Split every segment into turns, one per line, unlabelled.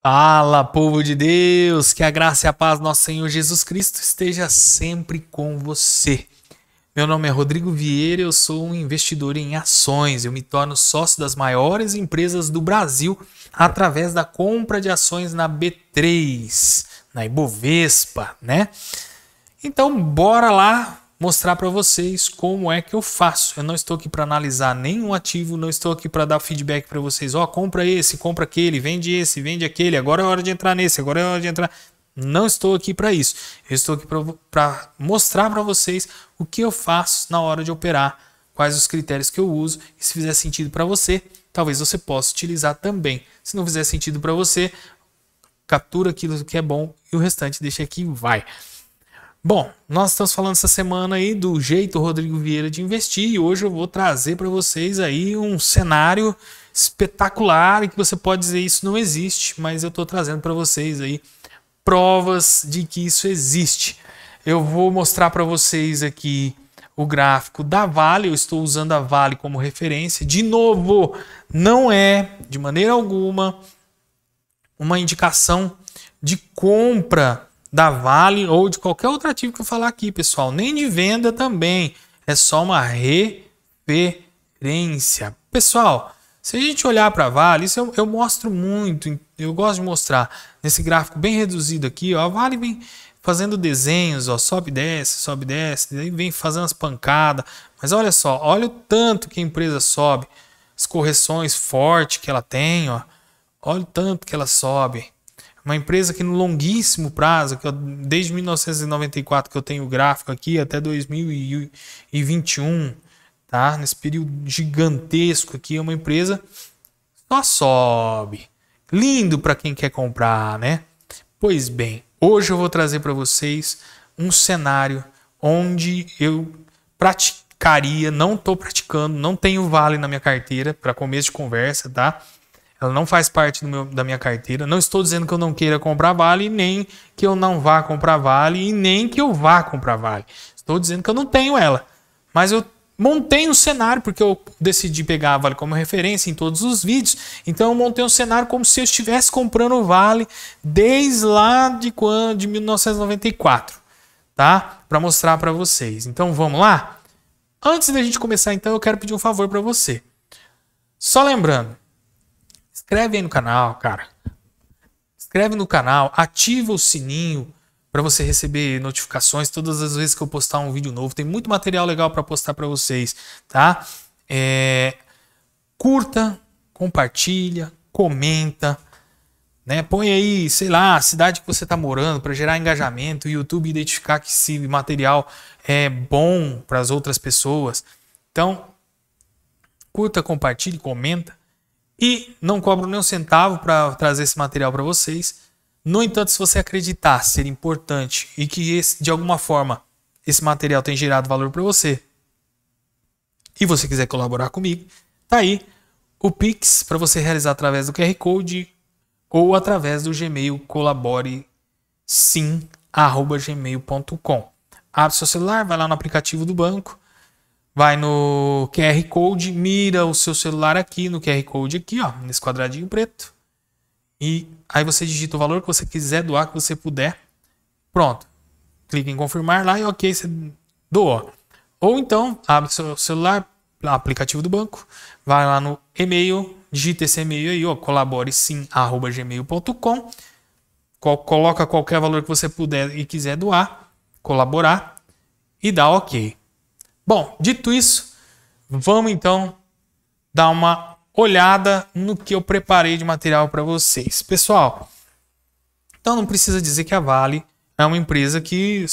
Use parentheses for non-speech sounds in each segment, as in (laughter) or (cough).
Fala, povo de Deus, que a graça e a paz do nosso Senhor Jesus Cristo esteja sempre com você. Meu nome é Rodrigo Vieira, eu sou um investidor em ações. Eu me torno sócio das maiores empresas do Brasil através da compra de ações na B3, na Ibovespa, né? Então, bora lá mostrar para vocês como é que eu faço. Eu não estou aqui para analisar nenhum ativo, não estou aqui para dar feedback para vocês. Ó, oh, compra esse, compra aquele, vende esse, vende aquele. Agora é hora de entrar nesse, agora é hora de entrar. Não estou aqui para isso. Eu estou aqui para mostrar para vocês o que eu faço na hora de operar, quais os critérios que eu uso e se fizer sentido para você, talvez você possa utilizar também. Se não fizer sentido para você, captura aquilo que é bom e o restante deixa aqui e vai. Bom, nós estamos falando essa semana aí do jeito Rodrigo Vieira de investir e hoje eu vou trazer para vocês aí um cenário espetacular e que você pode dizer isso não existe, mas eu estou trazendo para vocês aí provas de que isso existe. Eu vou mostrar para vocês aqui o gráfico da Vale, eu estou usando a Vale como referência. De novo, não é de maneira alguma uma indicação de compra da Vale ou de qualquer outro ativo que eu falar aqui, pessoal. Nem de venda também. É só uma referência. Pessoal, se a gente olhar para Vale, isso eu, eu, mostro muito, eu gosto de mostrar nesse gráfico bem reduzido aqui, ó, a Vale vem fazendo desenhos, ó, sobe desce, sobe desce, daí vem fazendo as pancadas, mas olha só, olha o tanto que a empresa sobe, as correções fortes que ela tem, ó, olha o tanto que ela sobe uma empresa que no longuíssimo prazo, que eu, desde 1994 que eu tenho o gráfico aqui até 2021, tá? Nesse período gigantesco aqui é uma empresa só sobe. Lindo para quem quer comprar, né? Pois bem, hoje eu vou trazer para vocês um cenário onde eu praticaria, não estou praticando, não tenho vale na minha carteira para começo de conversa, tá? ela não faz parte meu, da minha carteira. Não estou dizendo que eu não queira comprar Vale, nem que eu não vá comprar Vale, e nem que eu vá comprar Vale. Estou dizendo que eu não tenho ela. Mas eu montei um cenário, porque eu decidi pegar a Vale como referência em todos os vídeos. Então eu montei um cenário como se eu estivesse comprando Vale desde lá de quando? De 1994. Tá? Para mostrar para vocês. Então vamos lá? Antes da gente começar, então, eu quero pedir um favor para você. Só lembrando, inscreve aí no canal, cara. Inscreve no canal, ativa o sininho para você receber notificações todas as vezes que eu postar um vídeo novo. Tem muito material legal para postar para vocês, tá? É... curta, compartilha, comenta, né? Põe aí, sei lá, a cidade que você está morando para gerar engajamento, o YouTube identificar que esse material é bom para as outras pessoas. Então, curta, compartilhe, comenta e não cobro nem um centavo para trazer esse material para vocês. No entanto, se você acreditar ser importante e que esse, de alguma forma esse material tem gerado valor para você e você quiser colaborar comigo, tá aí o Pix para você realizar através do QR Code ou através do Gmail colabore sim@gmail.com. Abre seu celular, vai lá no aplicativo do banco, vai no QR Code, mira o seu celular aqui no QR Code aqui, ó, nesse quadradinho preto. E aí você digita o valor que você quiser doar, que você puder. Pronto. Clica em confirmar lá e ok, você doa. Ou então, abre seu celular, aplicativo do banco, vai lá no e-mail, digita esse e-mail aí, ó, colabore sim, arroba gmail.com, coloca qualquer valor que você puder e quiser doar, colaborar e dá ok. Bom, dito isso, vamos então dar uma olhada no que eu preparei de material para vocês. Pessoal, então não precisa dizer que a Vale é uma empresa que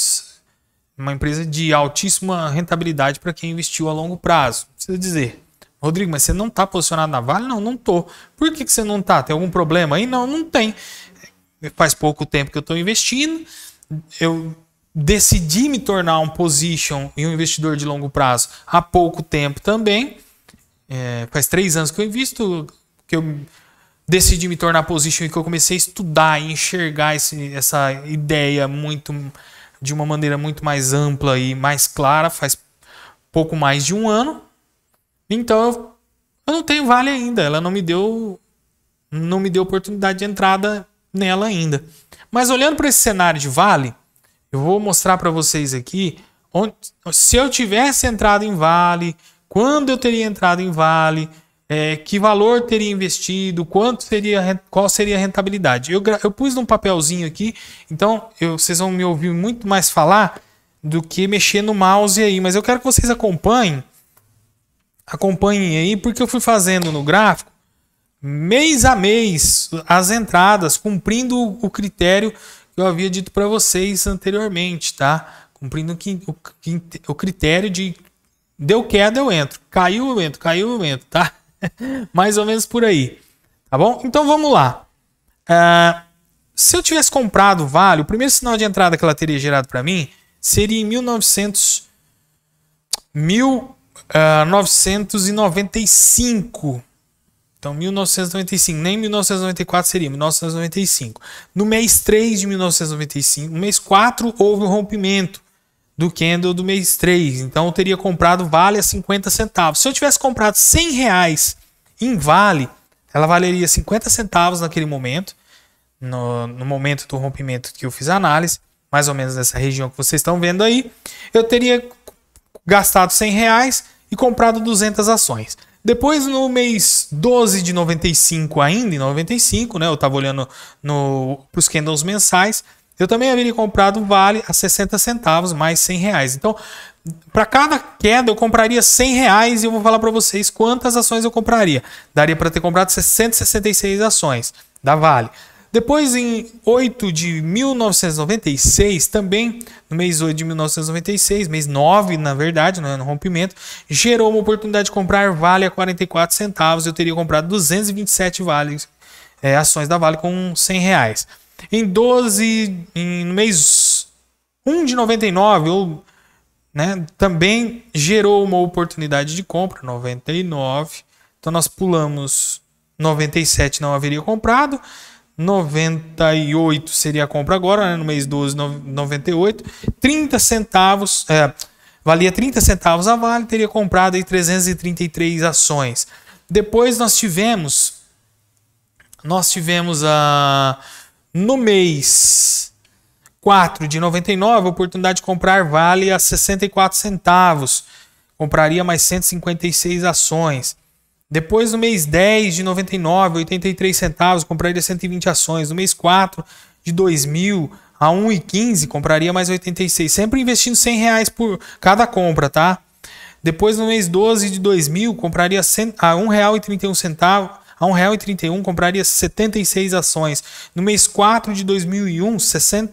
uma empresa de altíssima rentabilidade para quem investiu a longo prazo. Precisa dizer. Rodrigo, mas você não está posicionado na Vale? Não, não estou. Por que, que você não está? Tem algum problema aí? Não, não tem. Faz pouco tempo que eu estou investindo. Eu decidi me tornar um position e um investidor de longo prazo há pouco tempo também. É, faz três anos que eu invisto, que eu decidi me tornar position e que eu comecei a estudar e enxergar esse, essa ideia muito de uma maneira muito mais ampla e mais clara faz pouco mais de um ano. Então eu, eu não tenho vale ainda. Ela não me deu não me deu oportunidade de entrada nela ainda. Mas olhando para esse cenário de vale, eu vou mostrar para vocês aqui onde, se eu tivesse entrado em Vale, quando eu teria entrado em Vale, é, que valor teria investido, quanto seria, qual seria a rentabilidade. Eu, eu pus num papelzinho aqui, então eu, vocês vão me ouvir muito mais falar do que mexer no mouse aí, mas eu quero que vocês acompanhem, acompanhem aí, porque eu fui fazendo no gráfico mês a mês as entradas, cumprindo o critério eu havia dito para vocês anteriormente, tá? Cumprindo que o, critério de deu queda, eu entro. Caiu, eu entro. Caiu, eu entro, tá? (laughs) Mais ou menos por aí. Tá bom? Então vamos lá. Uh, se eu tivesse comprado Vale, o primeiro sinal de entrada que ela teria gerado para mim seria em 1900, 1995. Então, 1995, nem 1994 seria, 1995. No mês 3 de 1995, no mês 4, houve um rompimento do candle do mês 3. Então, eu teria comprado Vale a 50 centavos. Se eu tivesse comprado 100 reais em Vale, ela valeria 50 centavos naquele momento, no, no momento do rompimento que eu fiz a análise, mais ou menos nessa região que vocês estão vendo aí, eu teria gastado 100 reais e comprado 200 ações. Depois, no mês 12 de 95, ainda em 95, né? Eu estava olhando para os candles mensais. Eu também havia comprado vale a 60 centavos mais 100 reais. Então, para cada queda eu compraria 100 reais e eu vou falar para vocês quantas ações eu compraria. Daria para ter comprado 666 ações da Vale. Depois, em 8 de 1996, também no mês 8 de 1996, mês 9, na verdade, né, no rompimento, gerou uma oportunidade de comprar Vale a 44 centavos. Eu teria comprado 227 vales, é, ações da Vale com 100 reais. Em 12, em, no mês 1 de 99, eu, né, também gerou uma oportunidade de compra, 99. Então, nós pulamos 97, não haveria comprado. 98 seria a compra agora, né? no mês 12, 98. 30 centavos, é, valia 30 centavos a Vale, teria comprado aí 333 ações. Depois nós tivemos, nós tivemos a, no mês 4 de 99, a oportunidade de comprar Vale a 64 centavos. Compraria mais 156 ações. Depois, no mês 10 de 99, 83 centavos, compraria 120 ações. No mês 4 de 2000 a 1,15, compraria mais 86. Sempre investindo 100 reais por cada compra, tá? Depois, no mês 12 de 2000, compraria a R$ 1,31 a R$ 1,31 compraria 76 ações. No mês 4 de 2001, 60,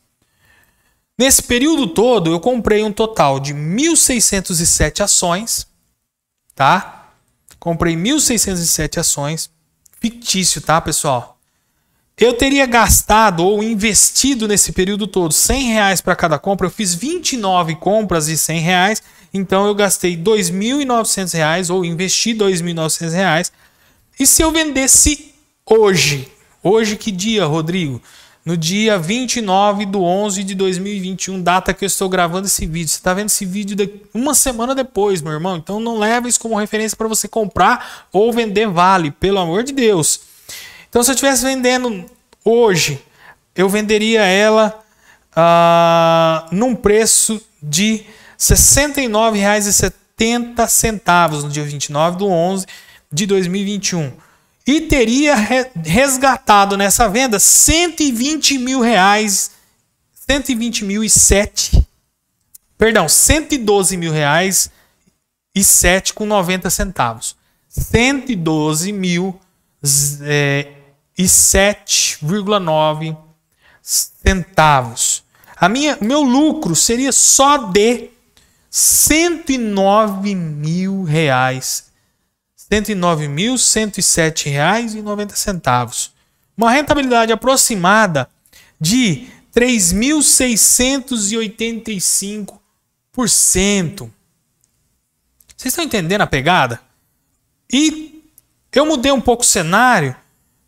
Nesse período todo, eu comprei um total de 1.607 ações, tá? Comprei 1.607 ações, fictício, tá, pessoal? Eu teria gastado ou investido nesse período todo 100 reais para cada compra. Eu fiz 29 compras de 100 reais, então eu gastei 2.900 reais ou investi 2.900 reais. E se eu vendesse hoje? Hoje que dia, Rodrigo? no dia 29 do 11 de 2021, data que eu estou gravando esse vídeo. Você está vendo esse vídeo uma semana depois, meu irmão. Então não leve isso como referência para você comprar ou vender vale, pelo amor de Deus. Então se eu estivesse vendendo hoje, eu venderia ela ah, num preço de R$ 69,70 no dia 29 do 11 de 2021 e teria resgatado nessa venda 120 mil reais, 120 mil e 7, perdão, 112 mil reais e 7 com 90 centavos. 112 mil é, e 7,9 centavos. A minha, meu lucro seria só de 109 mil reais R$ 109.107,90. Uma rentabilidade aproximada de 3.685%. Vocês estão entendendo a pegada? E eu mudei um pouco o cenário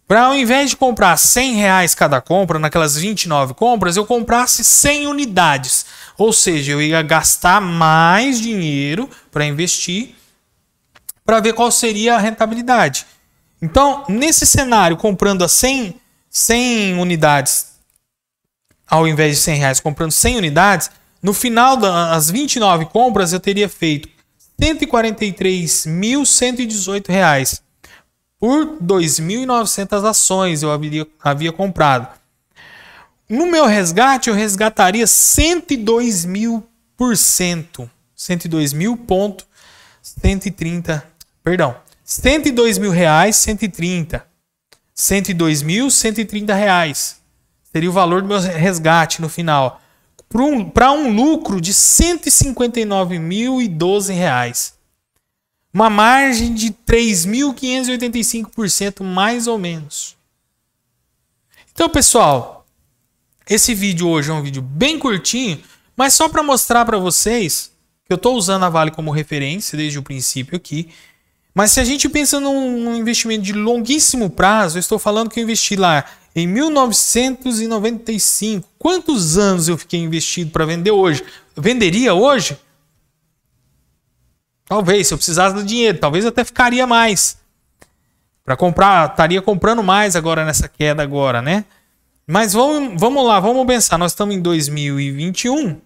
para ao invés de comprar R$ reais cada compra, naquelas 29 compras, eu comprasse 100 unidades. Ou seja, eu ia gastar mais dinheiro para investir para ver qual seria a rentabilidade. Então, nesse cenário, comprando a 100, 100 unidades, ao invés de 100 reais, comprando 100 unidades, no final das 29 compras eu teria feito 143.118 reais por 2.900 ações eu havia, havia comprado. No meu resgate, eu resgataria 102 mil por cento, 102 mil ponto 130 Perdão. 102 mil reais, 130. 102 mil, 130 reais. Seria o valor do meu resgate no final. Para um, um lucro de 159.012 reais. Uma margem de 3.585%, mais ou menos. Então, pessoal, esse vídeo hoje é um vídeo bem curtinho, mas só para mostrar para vocês que eu estou usando a Vale como referência desde o princípio aqui. Mas se a gente pensa num, investimento de longuíssimo prazo, eu estou falando que eu investi lá em 1995. Quantos anos eu fiquei investido para vender hoje? Venderia hoje? Talvez, se eu precisasse do dinheiro, talvez até ficaria mais. Para comprar, estaria comprando mais agora nessa queda agora, né? Mas vamos, vamos lá, vamos pensar. Nós estamos em 2021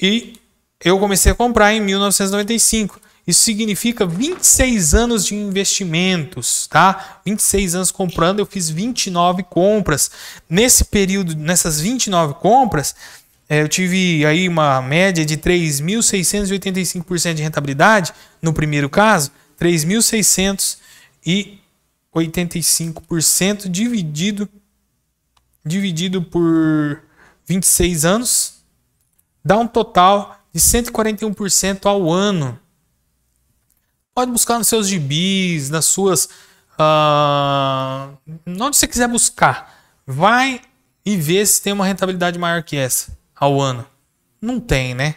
e eu comecei a comprar em 1995. Isso significa 26 anos de investimentos, tá? 26 anos comprando, eu fiz 29 compras. Nesse período, nessas 29 compras, eh, eu tive aí uma média de 3.685% de rentabilidade, no primeiro caso, 3.685% dividido dividido por 26 anos, dá um total de 141% ao ano. Pode buscar nos seus gibis, nas suas. Uh, onde você quiser buscar. Vai e vê se tem uma rentabilidade maior que essa ao ano. Não tem, né?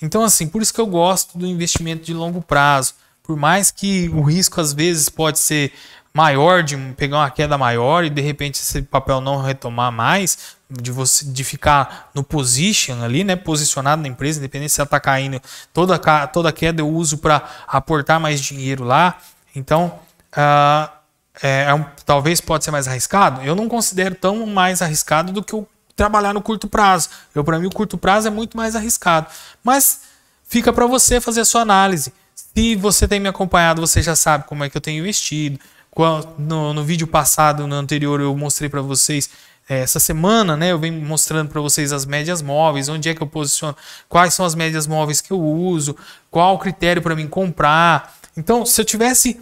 Então, assim, por isso que eu gosto do investimento de longo prazo. Por mais que o risco às vezes pode ser maior, de pegar uma queda maior e de repente esse papel não retomar mais, de você de ficar no position ali, né, posicionado na empresa, independente se ela está caindo, toda, toda queda eu uso para aportar mais dinheiro lá. Então, uh, é, é um, talvez pode ser mais arriscado. Eu não considero tão mais arriscado do que o trabalhar no curto prazo. Eu para mim o curto prazo é muito mais arriscado, mas fica para você fazer a sua análise. Se você tem me acompanhado, você já sabe como é que eu tenho investido, no, no vídeo passado, no anterior, eu mostrei para vocês é, essa semana, né, eu venho mostrando para vocês as médias móveis, onde é que eu posiciono, quais são as médias móveis que eu uso, qual o critério para mim comprar. Então, se eu tivesse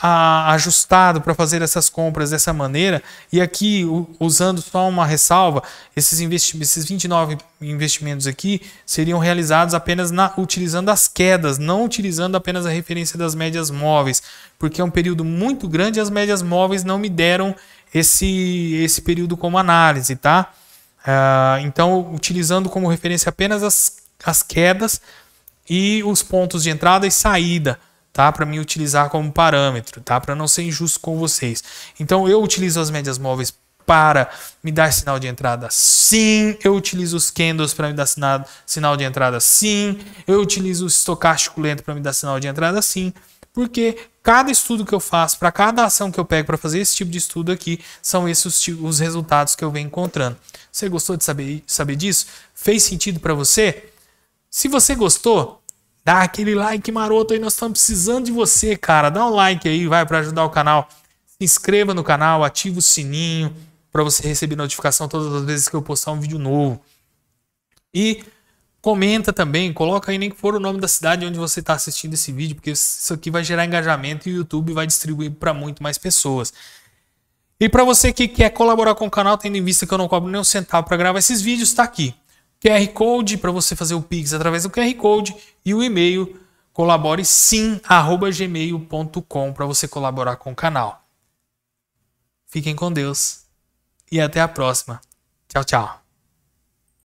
a, ajustado para fazer essas compras dessa maneira. E aqui, usando só uma ressalva, esses, esses 29 investimentos aqui seriam realizados apenas na, utilizando as quedas, não utilizando apenas a referência das médias móveis, porque é um período muito grande e as médias móveis não me deram esse, esse período como análise, tá? Uh, então, utilizando como referência apenas as, as quedas e os pontos de entrada e saída tá? Para me utilizar como parâmetro, tá? Para não ser injusto com vocês. Então eu utilizo as médias móveis para me dar sinal de entrada, sim. Eu utilizo os candles para me dar sinal sinal de entrada, sim. Eu utilizo o estocástico lento para me dar sinal de entrada, sim. Porque cada estudo que eu faço, para cada ação que eu pego para fazer esse tipo de estudo aqui, são esses os, os resultados que eu venho encontrando. Você gostou de saber, saber disso? Fez sentido para você? Se você gostou, Dá aquele like maroto aí, nós estamos precisando de você, cara. Dá um like aí, vai para ajudar o canal. Se inscreva no canal, ativa o sininho para você receber notificação todas as vezes que eu postar um vídeo novo. E comenta também, coloca aí nem que for o nome da cidade onde você está assistindo esse vídeo, porque isso aqui vai gerar engajamento e o YouTube vai distribuir para muito mais pessoas. E para você que quer colaborar com o canal, tendo em vista que eu não cobro nem um centavo para gravar esses vídeos, está aqui. QR Code para você fazer o Pix através do QR Code e o e-mail colabore para você colaborar com o canal. Fiquem com Deus e até a próxima. Tchau, tchau.